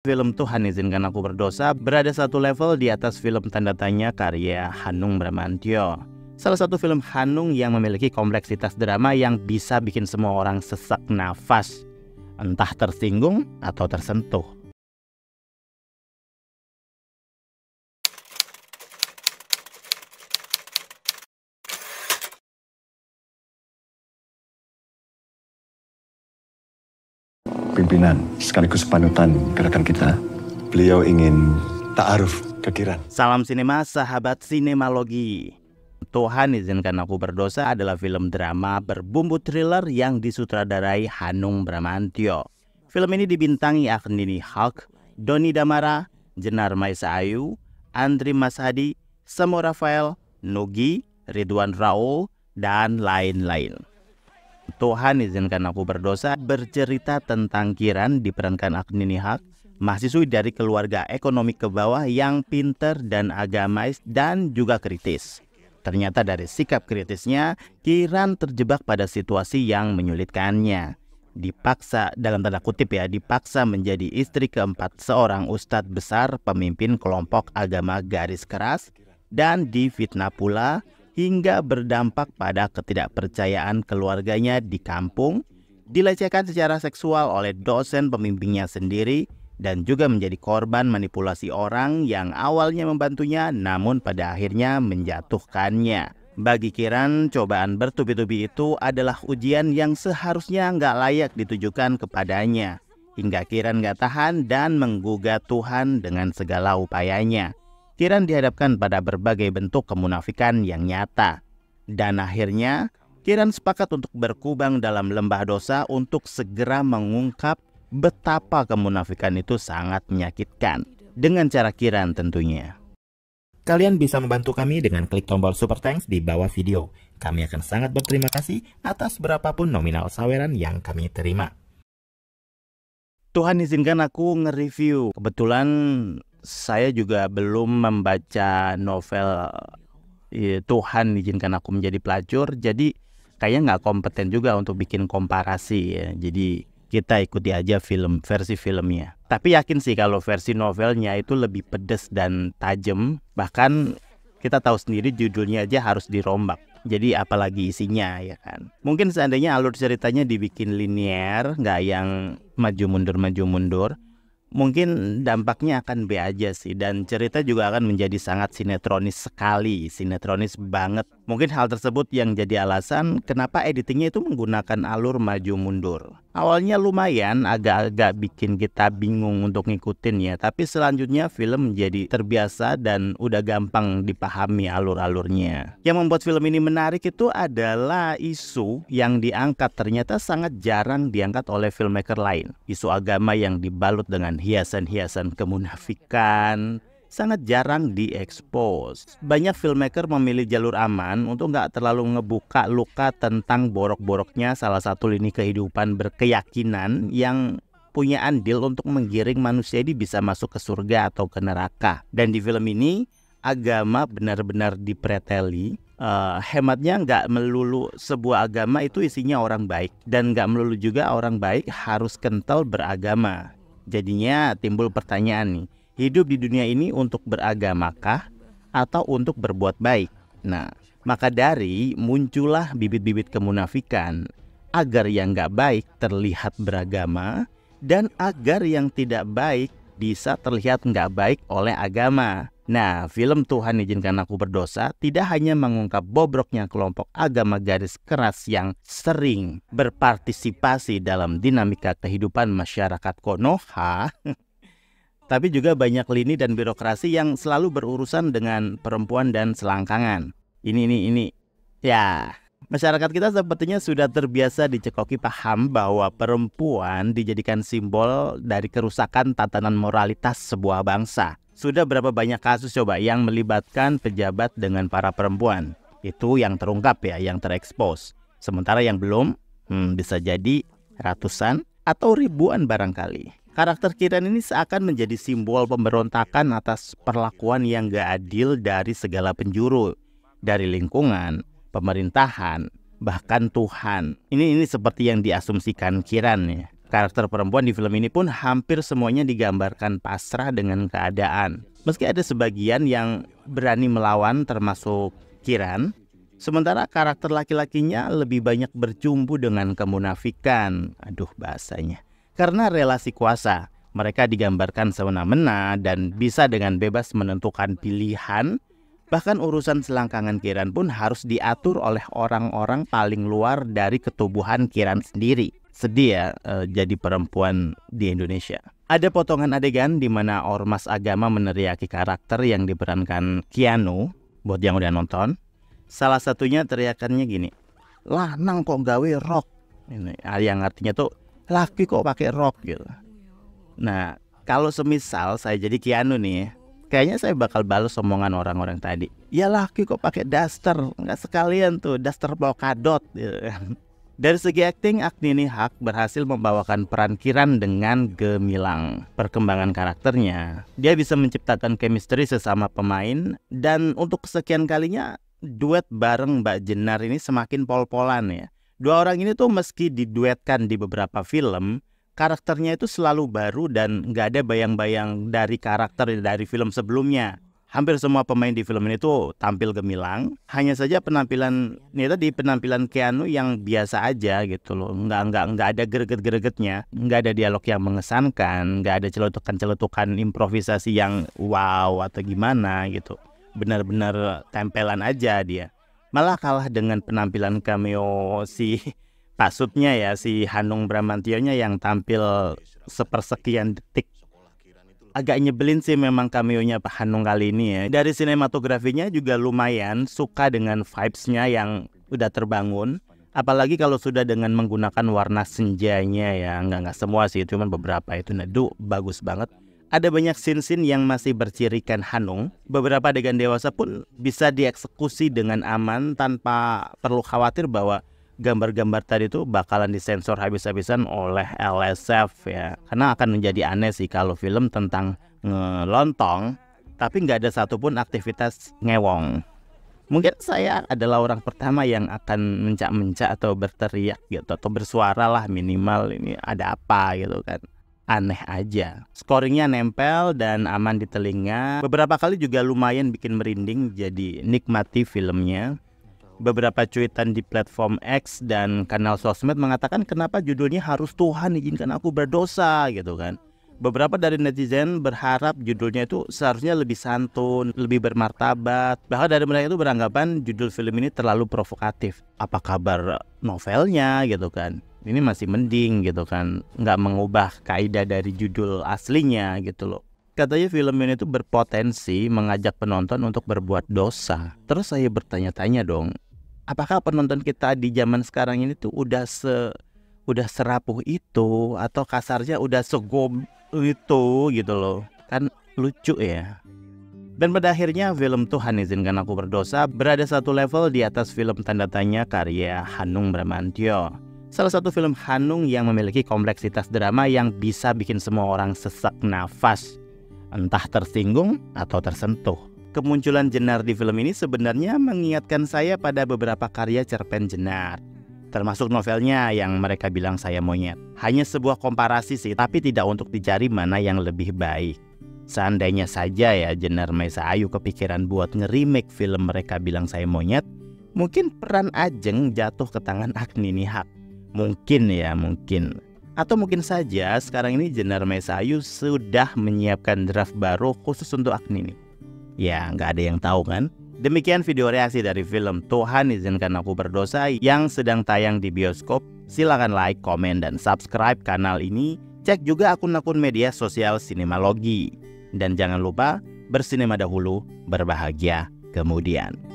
Film Tuhan Izinkan Aku Berdosa berada satu level di atas film tanda tanya karya Hanung Bramantyo. Salah satu film Hanung yang memiliki kompleksitas drama yang bisa bikin semua orang sesak nafas, entah tersinggung atau tersentuh. pimpinan sekaligus panutan gerakan kita. Beliau ingin ta'aruf ke Kiran. Salam sinema sahabat sinemalogi. Tuhan izinkan aku berdosa adalah film drama berbumbu thriller yang disutradarai Hanung Bramantyo. Film ini dibintangi Agnini Hak, Doni Damara, Jenar Maisa Ayu, Andri Masadi, Samo Rafael, Nugi, Ridwan Raul, dan lain-lain. Tuhan izinkan aku berdosa bercerita tentang Kiran diperankan Agni Nihak mahasiswi dari keluarga ekonomi ke bawah yang pinter dan agamais dan juga kritis. Ternyata dari sikap kritisnya, Kiran terjebak pada situasi yang menyulitkannya. Dipaksa, dalam tanda kutip ya, dipaksa menjadi istri keempat seorang ustadz besar pemimpin kelompok agama garis keras dan difitnah pula hingga berdampak pada ketidakpercayaan keluarganya di kampung, dilecehkan secara seksual oleh dosen pemimpinnya sendiri, dan juga menjadi korban manipulasi orang yang awalnya membantunya namun pada akhirnya menjatuhkannya. Bagi Kiran, cobaan bertubi-tubi itu adalah ujian yang seharusnya nggak layak ditujukan kepadanya. Hingga Kiran nggak tahan dan menggugat Tuhan dengan segala upayanya. Kiran dihadapkan pada berbagai bentuk kemunafikan yang nyata. Dan akhirnya, Kiran sepakat untuk berkubang dalam lembah dosa untuk segera mengungkap betapa kemunafikan itu sangat menyakitkan. Dengan cara Kiran tentunya. Kalian bisa membantu kami dengan klik tombol super thanks di bawah video. Kami akan sangat berterima kasih atas berapapun nominal saweran yang kami terima. Tuhan izinkan aku nge-review. Kebetulan saya juga belum membaca novel ya, Tuhan izinkan aku menjadi pelacur. Jadi kayaknya nggak kompeten juga untuk bikin komparasi ya. Jadi kita ikuti aja film versi filmnya. Tapi yakin sih kalau versi novelnya itu lebih pedes dan tajam. Bahkan kita tahu sendiri judulnya aja harus dirombak. Jadi apalagi isinya ya kan. Mungkin seandainya alur ceritanya dibikin linier, nggak yang maju mundur maju mundur mungkin dampaknya akan be aja sih dan cerita juga akan menjadi sangat sinetronis sekali, sinetronis banget Mungkin hal tersebut yang jadi alasan kenapa editingnya itu menggunakan alur maju mundur. Awalnya lumayan agak-agak bikin kita bingung untuk ngikutin ya, tapi selanjutnya film menjadi terbiasa dan udah gampang dipahami alur-alurnya. Yang membuat film ini menarik itu adalah isu yang diangkat ternyata sangat jarang diangkat oleh filmmaker lain. Isu agama yang dibalut dengan hiasan-hiasan kemunafikan, sangat jarang diekspos. Banyak filmmaker memilih jalur aman untuk nggak terlalu ngebuka luka tentang borok-boroknya salah satu lini kehidupan berkeyakinan yang punya andil untuk menggiring manusia ini bisa masuk ke surga atau ke neraka. Dan di film ini agama benar-benar dipreteli uh, hematnya nggak melulu sebuah agama itu isinya orang baik dan nggak melulu juga orang baik harus kental beragama. Jadinya timbul pertanyaan nih, hidup di dunia ini untuk beragama kah atau untuk berbuat baik? Nah, maka dari muncullah bibit-bibit kemunafikan agar yang nggak baik terlihat beragama dan agar yang tidak baik bisa terlihat nggak baik oleh agama. Nah, film Tuhan izinkan aku berdosa tidak hanya mengungkap bobroknya kelompok agama garis keras yang sering berpartisipasi dalam dinamika kehidupan masyarakat Konoha, tapi juga banyak lini dan birokrasi yang selalu berurusan dengan perempuan dan selangkangan. Ini, ini, ini. Ya, masyarakat kita sepertinya sudah terbiasa dicekoki paham bahwa perempuan dijadikan simbol dari kerusakan tatanan moralitas sebuah bangsa. Sudah berapa banyak kasus coba yang melibatkan pejabat dengan para perempuan. Itu yang terungkap ya, yang terekspos. Sementara yang belum, hmm, bisa jadi ratusan atau ribuan barangkali. Karakter Kiran ini seakan menjadi simbol pemberontakan atas perlakuan yang gak adil dari segala penjuru, dari lingkungan, pemerintahan, bahkan Tuhan. Ini ini seperti yang diasumsikan Kiran ya. Karakter perempuan di film ini pun hampir semuanya digambarkan pasrah dengan keadaan. Meski ada sebagian yang berani melawan termasuk Kiran, Sementara karakter laki-lakinya lebih banyak bercumbu dengan kemunafikan. Aduh bahasanya karena relasi kuasa. Mereka digambarkan semena-mena dan bisa dengan bebas menentukan pilihan, bahkan urusan selangkangan Kiran pun harus diatur oleh orang-orang paling luar dari ketubuhan Kiran sendiri. Sedih ya e, jadi perempuan di Indonesia. Ada potongan adegan di mana ormas agama meneriaki karakter yang diperankan Kiano buat yang udah nonton. Salah satunya teriakannya gini, lanang kok gawe rock. Ini yang artinya tuh laki kok pakai rok gitu. Nah, kalau semisal saya jadi Kianu nih, ya, kayaknya saya bakal balas omongan orang-orang tadi. Ya laki kok pakai daster, nggak sekalian tuh daster polkadot gitu kan. Dari segi akting, Agnini Hak berhasil membawakan peran Kiran dengan gemilang. Perkembangan karakternya, dia bisa menciptakan chemistry sesama pemain dan untuk sekian kalinya duet bareng Mbak Jenar ini semakin pol-polan ya Dua orang ini tuh meski diduetkan di beberapa film, karakternya itu selalu baru dan nggak ada bayang-bayang dari karakter dari film sebelumnya. Hampir semua pemain di film ini tuh tampil gemilang. Hanya saja penampilan nih tadi penampilan Keanu yang biasa aja gitu loh. Nggak nggak nggak ada greget-gregetnya, nggak ada dialog yang mengesankan, nggak ada celetukan-celetukan improvisasi yang wow atau gimana gitu. Benar-benar tempelan aja dia malah kalah dengan penampilan cameo si pasutnya ya si Hanung Bramantionya yang tampil sepersekian detik agak nyebelin sih memang cameo-nya Pak Hanung kali ini ya. Dari sinematografinya juga lumayan suka dengan vibes-nya yang udah terbangun. Apalagi kalau sudah dengan menggunakan warna senjanya ya. Nggak, nggak semua sih, cuman beberapa itu. neduk nah, bagus banget ada banyak scene-scene yang masih bercirikan Hanung. Beberapa adegan dewasa pun bisa dieksekusi dengan aman tanpa perlu khawatir bahwa gambar-gambar tadi itu bakalan disensor habis-habisan oleh LSF ya. Karena akan menjadi aneh sih kalau film tentang ngelontong tapi nggak ada satupun aktivitas ngewong. Mungkin saya adalah orang pertama yang akan mencak-mencak atau berteriak gitu atau bersuara lah minimal ini ada apa gitu kan aneh aja. Scoringnya nempel dan aman di telinga. Beberapa kali juga lumayan bikin merinding, jadi nikmati filmnya. Beberapa cuitan di platform X dan kanal sosmed mengatakan kenapa judulnya harus Tuhan izinkan aku berdosa gitu kan. Beberapa dari netizen berharap judulnya itu seharusnya lebih santun, lebih bermartabat. Bahkan dari mereka itu beranggapan judul film ini terlalu provokatif. Apa kabar novelnya gitu kan? ini masih mending gitu kan nggak mengubah kaidah dari judul aslinya gitu loh katanya film ini tuh berpotensi mengajak penonton untuk berbuat dosa terus saya bertanya-tanya dong apakah penonton kita di zaman sekarang ini tuh udah se udah serapuh itu atau kasarnya udah segom itu gitu loh kan lucu ya dan pada akhirnya film Tuhan izinkan aku berdosa berada satu level di atas film tanda tanya karya Hanung Bramantio. Salah satu film Hanung yang memiliki kompleksitas drama yang bisa bikin semua orang sesak nafas, entah tersinggung atau tersentuh. Kemunculan Jenar di film ini sebenarnya mengingatkan saya pada beberapa karya cerpen Jenar, termasuk novelnya yang mereka bilang saya monyet. Hanya sebuah komparasi sih, tapi tidak untuk dicari mana yang lebih baik. Seandainya saja ya Jenar Maisa Ayu kepikiran buat ngerimake film mereka bilang saya monyet, mungkin peran Ajeng jatuh ke tangan Agni Nihak. Mungkin ya, mungkin. Atau mungkin saja sekarang ini Jenar Mesayu sudah menyiapkan draft baru khusus untuk Agni nih. Ya, nggak ada yang tahu kan? Demikian video reaksi dari film Tuhan Izinkan Aku Berdosa yang sedang tayang di bioskop. Silahkan like, komen, dan subscribe kanal ini. Cek juga akun-akun media sosial Sinemalogi. Dan jangan lupa, bersinema dahulu, berbahagia kemudian.